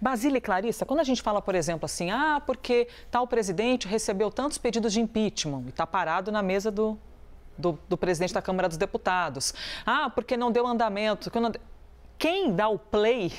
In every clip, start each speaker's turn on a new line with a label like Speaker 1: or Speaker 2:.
Speaker 1: Basília e Clarissa, quando a gente fala, por exemplo, assim, ah, porque tal presidente recebeu tantos pedidos de impeachment e está parado na mesa do, do, do, presidente da Câmara dos Deputados. Ah, porque não deu andamento. Quem dá o play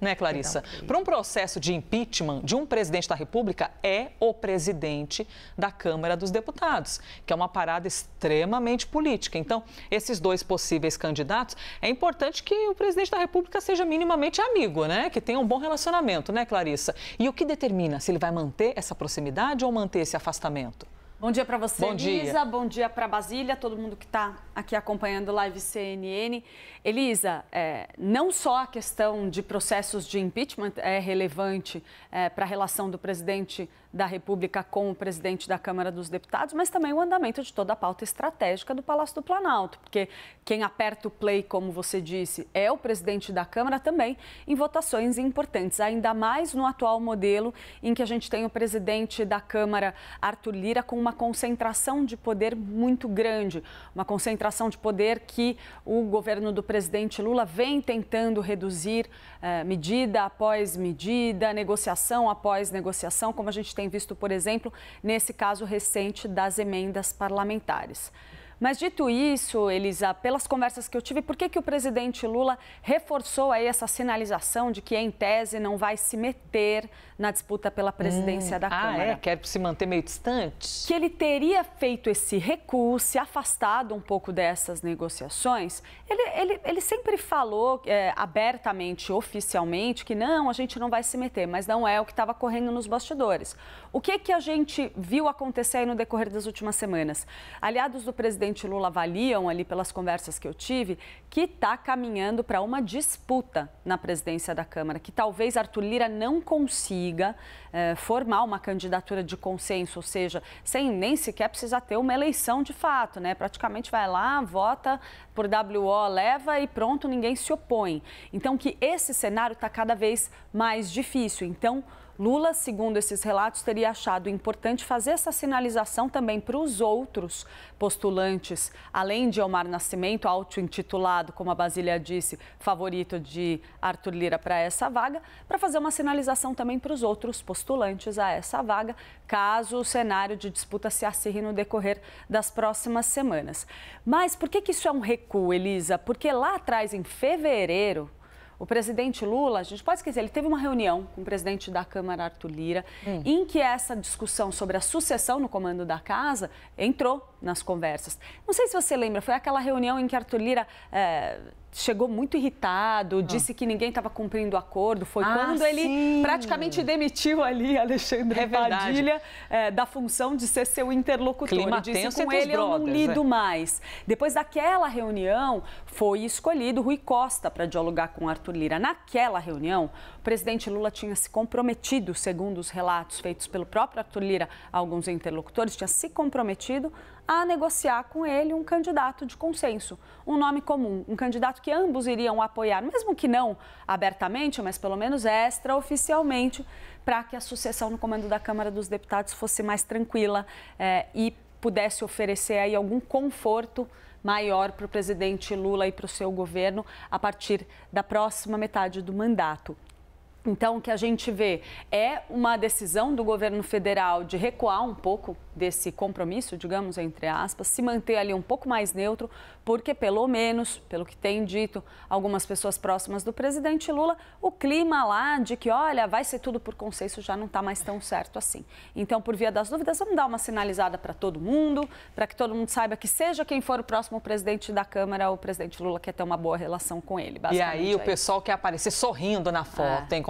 Speaker 1: né, Clarissa? Então, Para um processo de impeachment de um presidente da República, é o presidente da Câmara dos Deputados, que é uma parada extremamente política. Então, esses dois possíveis candidatos, é importante que o presidente da República seja minimamente amigo, né? Que tenha um bom relacionamento, né, Clarissa? E o que determina se ele vai manter essa proximidade ou manter esse afastamento?
Speaker 2: Bom dia para você, Bom Elisa. Bom dia para Basília, todo mundo que está aqui acompanhando o Live CNN. Elisa, é, não só a questão de processos de impeachment é relevante é, para a relação do presidente da República com o presidente da Câmara dos Deputados, mas também o andamento de toda a pauta estratégica do Palácio do Planalto, porque quem aperta o play, como você disse, é o presidente da Câmara também em votações importantes, ainda mais no atual modelo em que a gente tem o presidente da Câmara, Arthur Lira, com uma uma concentração de poder muito grande, uma concentração de poder que o governo do presidente Lula vem tentando reduzir eh, medida após medida, negociação após negociação, como a gente tem visto, por exemplo, nesse caso recente das emendas parlamentares. Mas dito isso, Elisa, pelas conversas que eu tive, por que, que o presidente Lula reforçou aí essa sinalização de que, em tese, não vai se meter na disputa pela presidência hum, da Câmara? Ah, é? Quer se manter meio distante? Que ele teria feito esse recuo, se afastado um pouco dessas negociações. Ele, ele, ele sempre falou é, abertamente, oficialmente, que não, a gente não vai se meter, mas não é o que estava correndo nos bastidores. O que, que a gente viu acontecer aí no decorrer das últimas semanas? Aliados do presidente presidente Lula avaliam ali pelas conversas que eu tive que está caminhando para uma disputa na presidência da Câmara, que talvez Arthur Lira não consiga eh, formar uma candidatura de consenso, ou seja, sem nem sequer precisar ter uma eleição de fato, né? Praticamente vai lá, vota por WO, leva e pronto, ninguém se opõe. Então que esse cenário está cada vez mais difícil. Então Lula, segundo esses relatos, teria achado importante fazer essa sinalização também para os outros postulantes. Além de Omar Nascimento, auto-intitulado, como a Basília disse, favorito de Arthur Lira para essa vaga, para fazer uma sinalização também para os outros postulantes a essa vaga, caso o cenário de disputa se acirre no decorrer das próximas semanas. Mas por que, que isso é um recuo, Elisa? Porque lá atrás, em fevereiro, o presidente Lula, a gente pode esquecer, ele teve uma reunião com o presidente da Câmara, Arthur Lira, hum. em que essa discussão sobre a sucessão no comando da casa entrou nas conversas. Não sei se você lembra, foi aquela reunião em que Arthur Lira é, chegou muito irritado, ah. disse que ninguém estava cumprindo o acordo. Foi ah, quando ele praticamente demitiu ali Alexandre é Padilha é, da função de ser seu interlocutor. Clima ele disse é com ele brothers, eu não lido né? mais. Depois daquela reunião, foi escolhido Rui Costa para dialogar com Arthur Lira. Naquela reunião, o presidente Lula tinha se comprometido, segundo os relatos feitos pelo próprio Arthur Lira a alguns interlocutores, tinha se comprometido a negociar com ele um candidato de consenso, um nome comum, um candidato que ambos iriam apoiar, mesmo que não abertamente, mas pelo menos extraoficialmente, para que a sucessão no comando da Câmara dos Deputados fosse mais tranquila eh, e pudesse oferecer aí algum conforto maior para o presidente Lula e para o seu governo a partir da próxima metade do mandato. Então, o que a gente vê é uma decisão do governo federal de recuar um pouco desse compromisso, digamos, entre aspas, se manter ali um pouco mais neutro, porque, pelo menos, pelo que tem dito algumas pessoas próximas do presidente Lula, o clima lá de que, olha, vai ser tudo por consenso já não está mais tão certo assim. Então, por via das dúvidas, vamos dar uma sinalizada para todo mundo, para que todo mundo saiba que, seja quem for o próximo presidente da Câmara, o presidente Lula quer ter uma boa relação com ele. E aí, o é
Speaker 1: pessoal quer aparecer sorrindo na foto, é. hein?